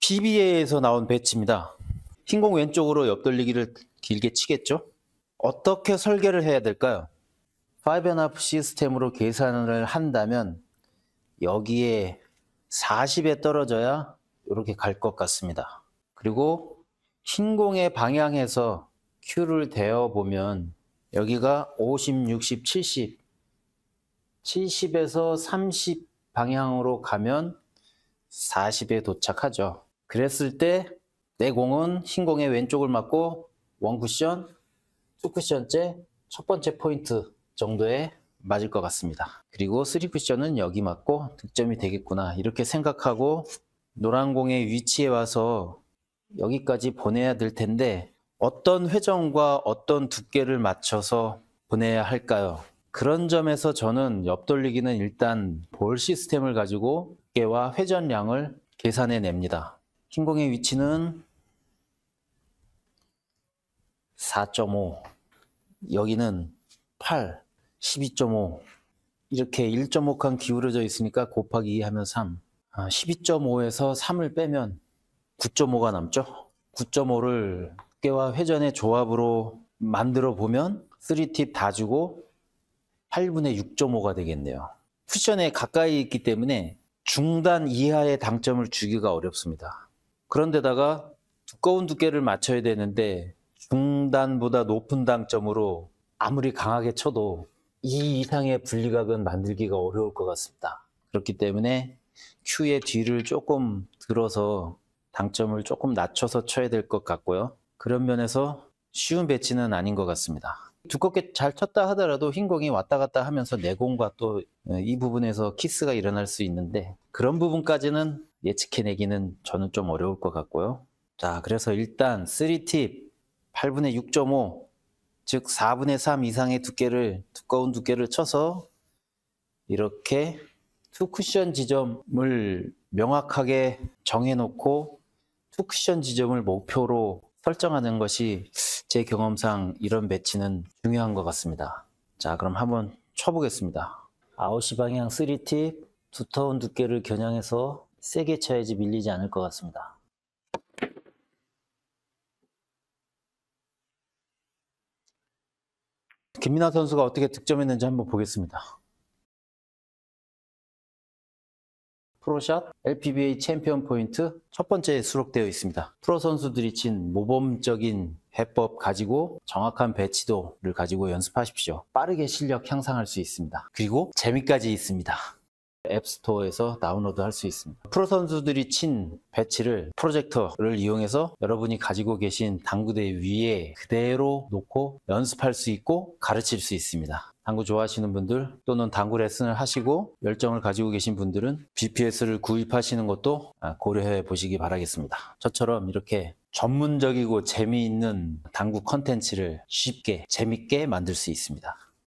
p b a 에서 나온 배치입니다. 흰공 왼쪽으로 옆돌리기를 길게 치겠죠? 어떻게 설계를 해야 될까요? 5&F 시스템으로 계산을 한다면 여기에 40에 떨어져야 이렇게 갈 것 같습니다. 그리고 흰 공의 방향에서 큐를 대어 보면 여기가 50, 60, 70, 70에서 30 방향으로 가면 40에 도착하죠. 그랬을 때 내 공은 신공의 왼쪽을 맞고 원쿠션, 투쿠션째 첫 번째 포인트 정도에 맞을 것 같습니다. 그리고 쓰리쿠션은 여기 맞고 득점이 되겠구나 이렇게 생각하고 노란 공의 위치에 와서 여기까지 보내야 될 텐데 어떤 회전과 어떤 두께를 맞춰서 보내야 할까요? 그런 점에서 저는 옆돌리기는 일단 볼 시스템을 가지고 두께와 회전량을 계산해 냅니다. 흰공의 위치는 4.5 여기는 8 12.5 이렇게 1.5칸 기울어져 있으니까 곱하기 2 하면 3 12.5에서 3을 빼면 9.5가 남죠 9.5를 어깨와 회전의 조합으로 만들어 보면 3팁 다 주고 8분의 6.5가 되겠네요 쿠션에 가까이 있기 때문에 중단 이하의 당점을 주기가 어렵습니다 그런데다가 두꺼운 두께를 맞춰야 되는데 중단보다 높은 당점으로 아무리 강하게 쳐도 이 이상의 분리각은 만들기가 어려울 것 같습니다. 그렇기 때문에 큐의 뒤를 조금 들어서 당점을 조금 낮춰서 쳐야 될 것 같고요. 그런 면에서 쉬운 배치는 아닌 것 같습니다. 두껍게 잘 쳤다 하더라도 흰 공이 왔다 갔다 하면서 내공과 또이 어, 부분에서 키스가 일어날 수 있는데 그런 부분까지는 예측해내기는 저는 좀 어려울 것 같고요. 자, 그래서 일단 3팁 8분의 6.5, 즉 4분의 3 이상의 두께를 두꺼운 두께를 쳐서 이렇게 투 쿠션 지점을 명확하게 정해놓고 투 쿠션 지점을 목표로 설정하는 것이 제 경험상 이런 배치는 중요한 것 같습니다. 자, 그럼 한번 쳐보겠습니다. 9시 방향 3팁 두터운 두께를 겨냥해서 세게 쳐야지 밀리지 않을 것 같습니다. 김민아 선수가 어떻게 득점했는지 한번 보겠습니다. 프로샷 LPBA 챔피언 포인트 첫 번째에 수록되어 있습니다. 프로 선수들이 친 모범적인 해법 가지고 정확한 배치도를 가지고 연습하십시오. 빠르게 실력 향상할 수 있습니다. 그리고 재미까지 있습니다. 앱스토어에서 다운로드 할 수 있습니다. 프로 선수들이 친 배치를 프로젝터를 이용해서 여러분이 가지고 계신 당구대 위에 그대로 놓고 연습할 수 있고 가르칠 수 있습니다. 당구 좋아하시는 분들 또는 당구 레슨을 하시고 열정을 가지고 계신 분들은 BPS를 구입하시는 것도 아, 고려해 보시기 바라겠습니다. 저처럼 이렇게 전문적이고 재미있는 당구 컨텐츠를 쉽게 재밌게 만들 수 있습니다.